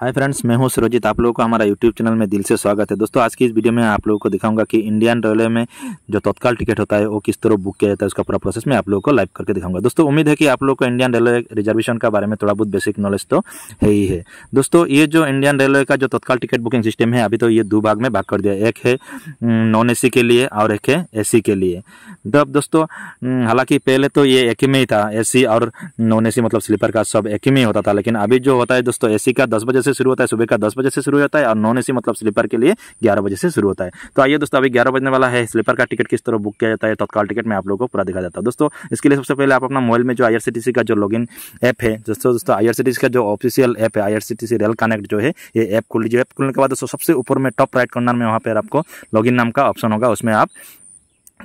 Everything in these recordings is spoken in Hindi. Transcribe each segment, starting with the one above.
हाय फ्रेंड्स मैं हूं सुरजीत आप लोगों को हमारा यूट्यूब चैनल में दिल से स्वागत है दोस्तों आज की इस वीडियो में आप लोगों को दिखाऊंगा कि इंडियन रेलवे में जो तत्काल टिकट होता है वो किस तरह बुक किया जाता है उसका पूरा प्रोसेस मैं आप लोगों को लाइव करके दिखाऊंगा दोस्तों उम्मीद है कि आप लोगों को इंडियन रेलवे रिजर्वेशन का बारे में थोड़ा बहुत बेसिक नॉलेज तो है ही है दोस्तों ये जो इंडियन रेलवे का जो तत्काल टिकट बुकिंग सिस्टम है अभी तो ये दो भाग में भाग कर दिया एक है नॉन ए के लिए और एक है ए के लिए तब तो दोस्तों हालांकि पहले तो ये एक ही में ही था ए और नॉन ए मतलब स्लीपर का सब एक ही में होता था लेकिन अभी जो होता है दोस्तों ए का दस बजे से शुरू होता है सुबह का दस बजे से शुरू होता है और नॉन ए मतलब स्लीपर के लिए ग्यारह बजे से शुरू होता है तो आइए दोस्तों अभी ग्यारह बजने वाला है स्लीपर का टिकट किस तरह बुक किया जाता है तत्काल टिकट मैं आप लोगों को पूरा दिखा जाता है दोस्तों इसके लिए सबसे पहले आप अपना मोबाइल में जो आई का जो लॉगिन ऐप है दोस्तों दोस्तों आई का जो ऑफिशियल ऐप है आई रेल कनेक्ट जो है ये ऐप खोल लीजिए ऐप खुलने के बाद दोस्तों सबसे ऊपर में टॉप राइट कॉर्नर में वहाँ पर आपको लॉग नाम का ऑप्शन होगा उसमें आप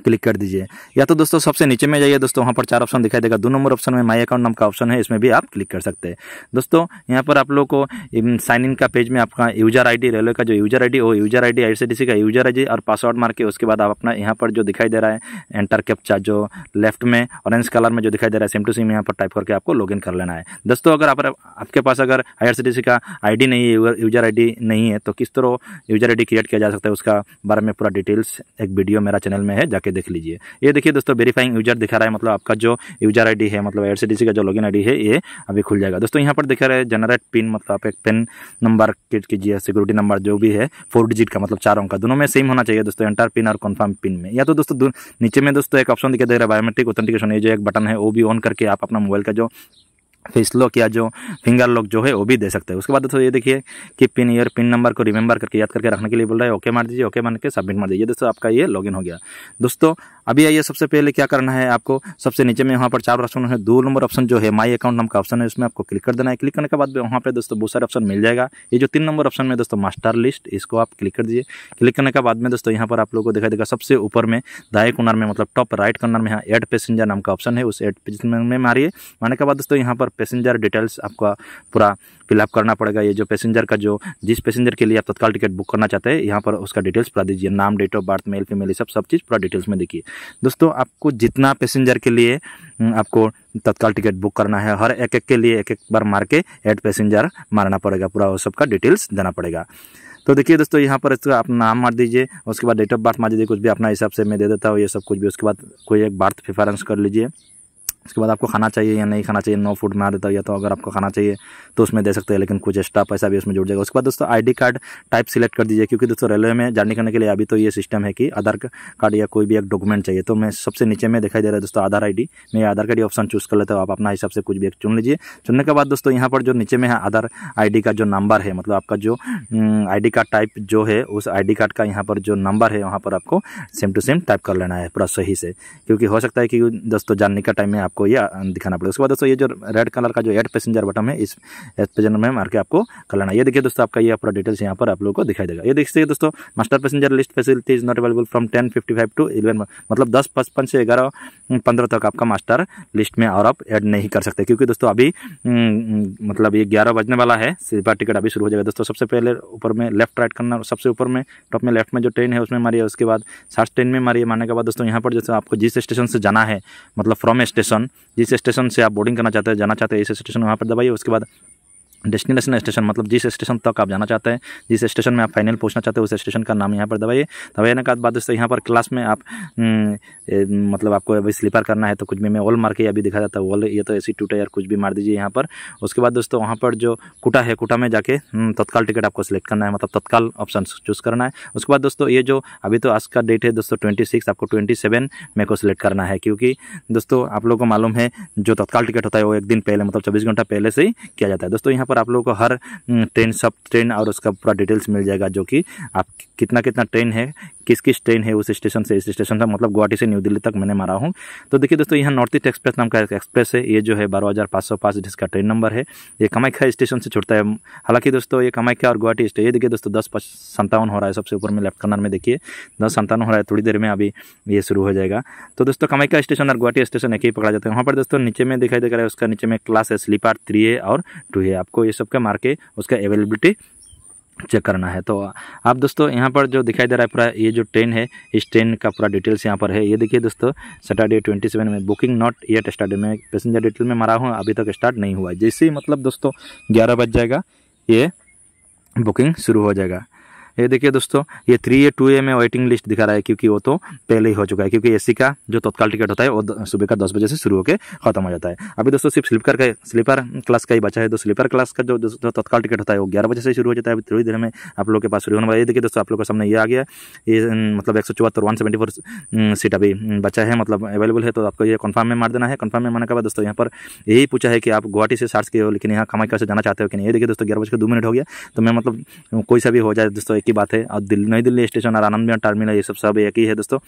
क्लिक कर दीजिए या तो दोस्तों सबसे नीचे में जाइए दोस्तों वहाँ पर चार ऑप्शन दिखाई देगा दो नंबर ऑप्शन में माई अकाउंट नाम का ऑप्शन है इसमें भी आप क्लिक कर सकते हैं दोस्तों यहाँ पर आप लोग को साइन इन का पेज में आपका यूजर आईडी रेलवे का जो यूजर आईडी हो यूजर आईडी आईसीडीसी का यूजर आई और पासवर्ड मार के उसके बाद आप अपना यहाँ पर जो दिखाई दे रहा है एंटर कैप्चा जो लेफ्ट में ऑरेंज कलर में जो दिखाई दे रहा है सेम टू सेम यहाँ पर टाइप करके आपको लॉग कर लेना है दोस्तों अगर आपके पास अगर आई का आई नहीं है यूजर आई नहीं है तो किस तरह यूजर आई क्रिएट किया जा सकता है उसका बारे में पूरा डिटेल्स एक वीडियो मेरा चैनल में है जाके देख लीजिए ये देखिए दोस्तों वेरीफाइंग यूजर दिखा रहा है मतलब आपका जो यूजर आई है मतलब एयर का जो लॉगिन आई है ये अभी खुल जाएगा दोस्तों यहाँ पर दिखा रहे है जनरेट पिन मतलब आप एक पेन नंबर क्रिएट कीजिए सिक्योरिटी नंबर जो भी है फोर डिजिट का मतलब चारों का दोनों में सेम होना चाहिए दोस्तों एंटर पिन और कन्फर्म पिन में या तो दोस्तों नीचे में दोस्तों एक ऑप्शन दिखा दे रहा है बायोमेट्रिक ऑथेंटिकेशन ये जो एक बटन है वो भी ऑन करके आप अपना मोबाइल का जो फेस लॉक या जो फिंगर लॉक जो है वो भी दे सकते हैं उसके बाद दोस्तों ये देखिए कि पिन ईयर पिन नंबर को रिमेंबर करके याद करके रखने के लिए बोल रहा है ओके मार दीजिए ओके मार के सबमिट मार दीजिए दोस्तों आपका ये लॉगिन हो गया दोस्तों अभी आइए सबसे पहले क्या करना है आपको सबसे नीचे में वहाँ पर चार ऑप्शन है दो नंबर ऑप्शन जो है माई अकाउंट नाम का ऑप्शन है उसमें आपको क्लिक कर देना है क्लिक करने के बाद वहाँ पर दोस्तों बहुत सारे ऑप्शन मिल जाएगा ये जो तीन नंबर ऑप्शन में दोस्तों मास्टर लिस्ट इसको आप क्लिक कर दीजिए क्लिक करने के बाद में दोस्तों यहाँ पर आप लोगों को दिखाई देगा सबसे ऊपर में दाए कॉर्नर में मतलब टॉप राइट कॉर्नर में यहाँ एड पैसेंजर नाम का ऑप्शन है उस एड पैसेंजर में मारिए मारने के बाद दोस्तों यहाँ पर पैसेंजर डिटेल्स आपका पूरा फिलअप करना पड़ेगा ये जो पैसेंजर का जो जिस पैसेंजर के लिए आप तत्काल टिकट बुक करना चाहते हैं यहाँ पर उसका डिटेल्स पूरा दीजिए नाम date of birth male female सब सब चीज़ पूरा डिटेल्स में देखिए दोस्तों आपको जितना पैसेंजर के लिए हम्म, आपको तत्काल टिकट बुक करना है हर एक एक के लिए एक एक बार मार के एड पैसेंजर मारना पड़ेगा पूरा वो सबका डिटेल्स देना पड़ेगा तो देखिए दोस्तों यहाँ पर इसका आप नाम मार दीजिए उसके बाद डेट ऑफ बर्थ मार दीजिए कुछ भी अपना हिसाब से मैं दे देता हूँ ये सब कुछ भी उसके बाद कोई एक बर्थ प्रेफरेंस कर लीजिए उसके बाद आपको खाना चाहिए या नहीं खाना चाहिए नो फूड मार देता है या तो अगर आपको खाना चाहिए तो उसमें दे सकते हैं लेकिन कुछ एक्स्ट्रा पैसा भी उसमें जुड़ जाएगा उसके बाद दोस्तों आईडी कार्ड टाइप सिलेक्ट कर दीजिए क्योंकि दोस्तों रेलवे में जाने करने के लिए अभी तो ये सिस्टम है कि आधार कार्ड या कोई भी एक डॉक्यूमेंट चाहिए तो मैं सबसे नीचे में दिखाई दे रहा है दोस्तों आधार आई मैं आधार कार्ड ऑप्शन चूज़ कर लेता हूँ आप अपना हिसाब से कुछ भी एक चुन लीजिए चुनने के बाद दोस्तों यहाँ पर जो नीचे में है आधार आई का जो नंबर है मतलब आपका जो आई कार्ड टाइप जो है उस आई कार्ड का यहाँ पर जो नंबर है वहाँ पर आपको सेम टू सेम टाइप कर लेना है पूरा सही से क्योंकि हो सकता है कि दोस्तों जानने का टाइम में आप आपको ये दिखाना पड़ेगा उसके बाद दोस्तों ये जो रेड कलर का जो एड पैसेंजर बटन है इस एड पैसेंजर में मार के आपको करना ये देखिए दोस्तों आपका ये पूरा डिटेल्स यहाँ पर आप लोगों को दिखाई देगा ये देखिए दोस्तों master passenger list facility is not available from ten fifty five to eleven मतलब दस पचपन से ग्यारह पंद्रह तक आपका मास्टर लिस्ट में और आप एड नहीं कर सकते क्योंकि दोस्तों अभी मतलब ये ग्यारह बजने वाला है स्लीपर टिकट अभी शुरू हो जाएगा दोस्तों सबसे पहले ऊपर में लेफ्ट राइट करना सबसे ऊपर में टॉप में लेफ्ट में जो ट्रेन है उसमें मारिए उसके बाद साठ ट्रेन में मारिए मारने के बाद दोस्तों यहाँ पर जैसे आपको जिस स्टेशन से जाना है मतलब फ्रॉम स्टेशन स्टेशन जिस स्टेशन से आप बोर्डिंग करना चाहते हैं जाना चाहते हैं इस स्टेशन वहाँ पर दबाइए उसके बाद डेस्टिनेशन स्टेशन मतलब जिस स्टेशन तक आप जाना चाहते हैं जिस स्टेशन में आप फाइनल पहुंचना चाहते हैं उस स्टेशन का नाम यहाँ पर दबाइए दबाने के बाद दोस्तों यहाँ पर क्लास में आप हम्म, मतलब आपको अभी स्लीपर करना है तो कुछ भी मैं ऑल मार के अभी दिखा जाता है ऑल ये तो ऐसी टूटे यार कुछ भी मार दीजिए यहाँ पर उसके बाद दोस्तों वहाँ पर जो कुटा है कुटा में जाके हम्म, तत्काल टिकट आपको सेलेक्ट करना है मतलब तत्काल ऑप्शन चूज़ करना है उसके बाद दोस्तों ये जो अभी तो आज का डेट है दोस्तों ट्वेंटी आपको ट्वेंटी मे को सिलेक्ट करना है क्योंकि दोस्तों आप लोगों को मालूम है जो तत्काल टिकट होता है वो एक दिन पहले मतलब चौबीस घंटा पहले से ही किया जाता है दोस्तों यहाँ पर पर आप लोगों को हर ट्रेन हम्म, सब ट्रेन और उसका पूरा डिटेल्स मिल जाएगा जो कि आप कितना कितना ट्रेन है किस किस ट्रेन है उस स्टेशन से इस स्टेशन तक मतलब गुवाहाटी से न्यू दिल्ली तक मैंने मारा हूँ तो देखिए दोस्तों यहाँ नॉर्थ ईस्ट एक्सप्रेस नाम का एक्सप्रेस है ये जो है बारह हज़ार पाँच सौ पाँच जिसका ट्रेन नंबर है ये कमाख्या स्टेशन से छुटता है हालांकि दोस्तों ये कमाख्या और गुवाहाटी स्टेशन ये देखिए दोस्तों दस संतावन हो रहा है सबसे ऊपर में लेफ्ट कॉर्नर में देखिए दस संतावन हो रहा है थोड़ी देर में अभी ये शुरू हो जाएगा तो दोस्तों कमाख्या स्टेशन और गुवाहाटी स्टेशन एक ही पकड़ा जाता है वहाँ पर दोस्तों नीचे में दिखाई दे रहा है उसका नीचे में क्लास है स्लीपर थ्री है और टू है आपको ये सब का मार के उसका अवेलेबिलिटी चेक करना है तो आप दोस्तों यहाँ पर जो दिखाई दे रहा है पूरा ये जो ट्रेन है इस ट्रेन का पूरा डिटेल्स यहाँ पर है ये देखिए दोस्तों सैटरडे 27 में बुकिंग नॉट येट स्टार्ट में पैसेंजर डिटेल में मारा हूँ अभी तक स्टार्ट नहीं हुआ है जैसे ही मतलब दोस्तों ग्यारह बज जाएगा ये बुकिंग शुरू हो जाएगा ये देखिए दोस्तों ये थ्री ए टू ए में वेटिंग लिस्ट दिखा रहा है क्योंकि वो तो पहले ही हो चुका है क्योंकि एस का जो तत्काल टिकट होता है वो सुबह का दस बजे से शुरू होकर खत्म हो जाता है अभी दोस्तों सिर्फ स्लीपर का स्लीपर क्लास का ही बचा है तो स्लीपर क्लास का जो तत्काल टिकट होता है वो ग्यारह बजे से शुरू हो जाता है अभी थोड़ी देर में आप लोग के पास शुरू होने वाला है देखिए दोस्तों आप लोग के सामने ये आ गया ये मतलब एक सौ चौहत्तर वन सेवेंटी फोर सीट अभी बचा है मतलब अवेलेबल है तो आपको ये कन्फर्म में मार देना है कन्फर्म में मारने के बाद दोस्तों यहाँ पर यही पूछा है कि आप गुवाहाटी से सार्स के हो लेकिन यहाँ कमाई कैसे जाना चाहते हो कि नहीं ये देखिए दोस्तों ग्यारह बजे के दो मिनट हो गया तो मैं मतलब कोई सा भी हो जाए दोस्तों की बात है और दिल्ली नई दिल्ली स्टेशन और आनंद टर्मिनल ये सब सब एक ही है दोस्तों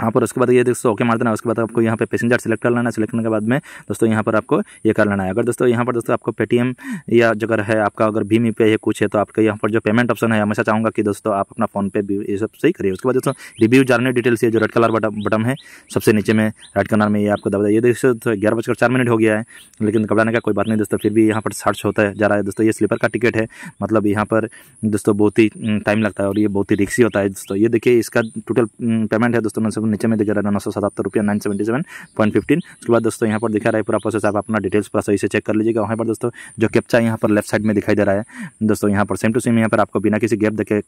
यहाँ पर उसके बाद ये दोस्तों ओके मार देना उसके बाद आपको यहाँ पे पैसेंजर सेलेक्ट कर लेना है सेलेक्ट करने के बाद में दोस्तों यहाँ पर आपको ये कर लेना है अगर दोस्तों यहाँ पर दोस्तों आपको पेटीएम या जगह है आपका अगर भीम यू पे है कुछ है तो आपका यहाँ पर जो पेमेंट ऑप्शन है हमेशा चाहूँगा कि दोस्तों आप अपना फोन पे ये सब सही करिए उसके बाद दोस्तों रिव्यू जानने डिटेल्स ये जो रेड कलर बटन है सबसे नीचे में रेड कलर में ये आपको दबा ये दोस्तों ग्यारह बजकर चार मिनट हो गया है लेकिन घबराने का कोई बात नहीं दोस्तों फिर भी यहाँ पर सर्च होता है जा रहा है दोस्तों ये स्लीपर का टिकट है मतलब यहाँ पर दोस्तों बहुत ही टाइम mm, लगता है और ये बहुत ही रिक्सी होता है दोस्तों ये देखिए इसका टोटल पेमेंट mm, है दोस्तों नीचे में दिख रहा है नौ सौ सतहत्तर रुपया nine seventy seven point fifteen उसके बाद दोस्तों यहाँ पर दिखा रहा है पूरा प्रोसेस आप अपना डिटेल्स पूरा सही से चेक कर लीजिएगा वहाँ पर दोस्तों जो कैप्चा यहाँ पर लेफ्ट साइड में दिखाई दे रहा है दोस्तों यहाँ पर सेम टू सेम यहाँ पर आपको बिना किसी गैप देखे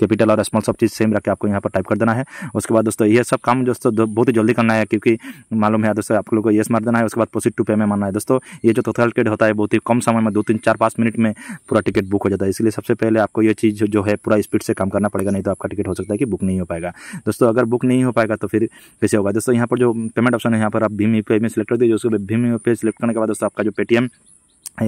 कैपिटल और स्मॉल सब चीज़ सेम रख के आपको यहाँ पर टाइप कर देना है उसके बाद दोस्तों ये सब काम दोस्तों बहुत ही जल्दी करना है क्योंकि मालूम है दोस्तों आप लोग को येस मार देना है उसके बाद प्रोसीड टू पे में मानना है दोस्तों ये जो तत्काल टिकट होता है बहुत ही कम समय में दो तीन चार पाँच मिनट में पूरा टिकट बुक हो जाता है इसलिए सबसे पहले आपको ये चीज़ जो है पूरा स्पीड से काम करना पड़ेगा नहीं तो आपका टिकट हो सकता है कि बुक नहीं हो पाएगा दोस्तों अगर बुक नहीं हो पाएगा जाएगा तो फिर कैसे होगा दोस्तों यहाँ पर जो पेमेंट ऑप्शन है यहाँ पर आप भीम यू पी आई में सिलेक्ट कर दीजिए उसको भीम यू पी आई सेलेक्ट करने के बाद दोस्तों आपका जो पेटीएम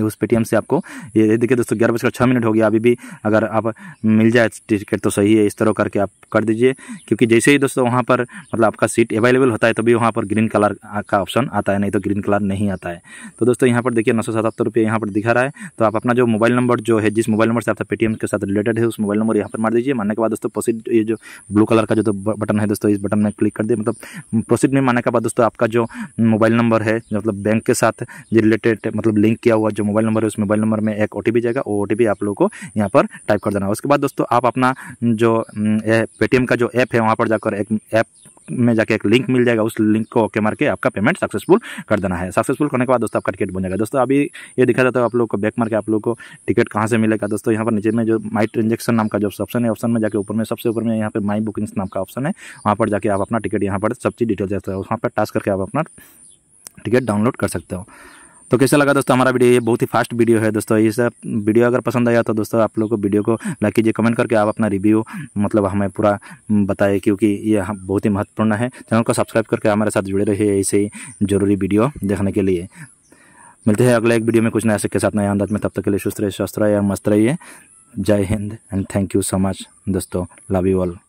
उस पेटीएम से आपको ये देखिए दोस्तों ग्यारह बजकर छः मिनट हो गया अभी भी अगर आप मिल जाए तो टिकट तो सही है इस तरह करके आप कर दीजिए क्योंकि जैसे ही दोस्तों वहाँ पर मतलब आपका सीट अवेलेबल होता है तभी तो वहाँ पर ग्रीन कलर का ऑप्शन आता है नहीं तो ग्रीन कलर नहीं आता है तो दोस्तों यहाँ पर देखिए नौ सौ सतहत्तर रुपये यहाँ पर दिखा रहा है तो आप अपना जो मोबाइल नंबर जो है जिस मोबाइल नंबर से आपका पेटीएम के साथ रिलेटेड है उस मोबाइल नंबर यहाँ पर मार दीजिए मारने के बाद दोस्तों प्रोसीड ये जो ब्लू कलर का जो तो बटन है दोस्तों इस बटन में क्लिक कर दिए मतलब प्रोसीड में मारने के बाद दोस्तों आपका जो मोबाइल नंबर है मतलब बैंक के साथ रिलेटेड मतलब लिंक किया हुआ जो मोबाइल नंबर है उस मोबाइल नंबर में एक ओ जाएगा वो ओ आप लोग को यहाँ पर टाइप कर देना उसके बाद दोस्तों आप अपना जो पेटीएम का जो ऐप है वहाँ पर जाकर एक ऐप में जाके एक लिंक मिल जाएगा उस लिंक को ओके मार के आपका पेमेंट सक्सेसफुल कर देना है सक्सेसफुल करने के बाद दोस्तों आपका टिकट बन जाएगा दोस्तों अभी ये दिखा जाता है आप लोग को बैक मार के आप लोग को टिकट कहाँ से मिलेगा दोस्तों यहाँ पर नीचे में जो माई ट्रांजेक्शन नाम का जो ऑप्शन है ऑप्शन में जाकर ऊपर में सबसे ऊपर में यहाँ पर माई बुकिंग्स नाम का ऑप्शन है वहाँ पर जाकर आप अपना टिकट यहाँ पर सब चीज़ डिटेल जाता हो वहाँ पर टास्क करके आप अपना टिकट डाउनलोड कर सकते हो तो कैसा लगा दोस्तों हमारा वीडियो ये बहुत ही फास्ट वीडियो है दोस्तों ये सब वीडियो अगर पसंद आया तो दोस्तों आप लोग को वीडियो को लाइक कीजिए कमेंट करके आप अपना रिव्यू मतलब हमें पूरा हम्म, बताए क्योंकि ये बहुत ही महत्वपूर्ण है चैनल को सब्सक्राइब करके हमारे साथ जुड़े रहिए ऐसे ही जरूरी वीडियो देखने के लिए मिलते हैं अगले एक वीडियो में कुछ नया के साथ नया अंदाज में तब तक के लिए सुस्त रहिए स्वस्थ रहिए और मस्त रहिए जय हिंद and thank you so much दोस्तों लव यू ऑल